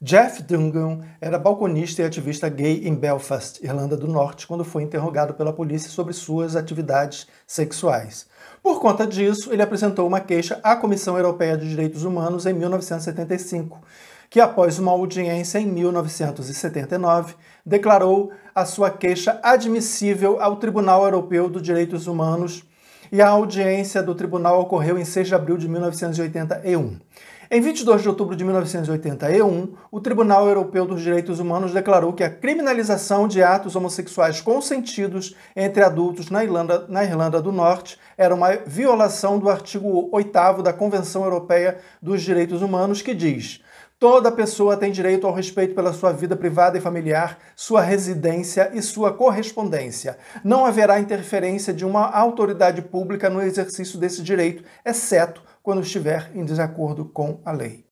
Jeff Dungan era balconista e ativista gay em Belfast, Irlanda do Norte, quando foi interrogado pela polícia sobre suas atividades sexuais. Por conta disso, ele apresentou uma queixa à Comissão Europeia de Direitos Humanos em 1975, que, após uma audiência em 1979, declarou a sua queixa admissível ao Tribunal Europeu dos Direitos Humanos, e a audiência do tribunal ocorreu em 6 de abril de 1981. Em 22 de outubro de 1981, o Tribunal Europeu dos Direitos Humanos declarou que a criminalização de atos homossexuais consentidos entre adultos na Irlanda, na Irlanda do Norte era uma violação do artigo 8 da Convenção Europeia dos Direitos Humanos, que diz. Toda pessoa tem direito ao respeito pela sua vida privada e familiar, sua residência e sua correspondência. Não haverá interferência de uma autoridade pública no exercício desse direito, exceto quando estiver em desacordo com a lei.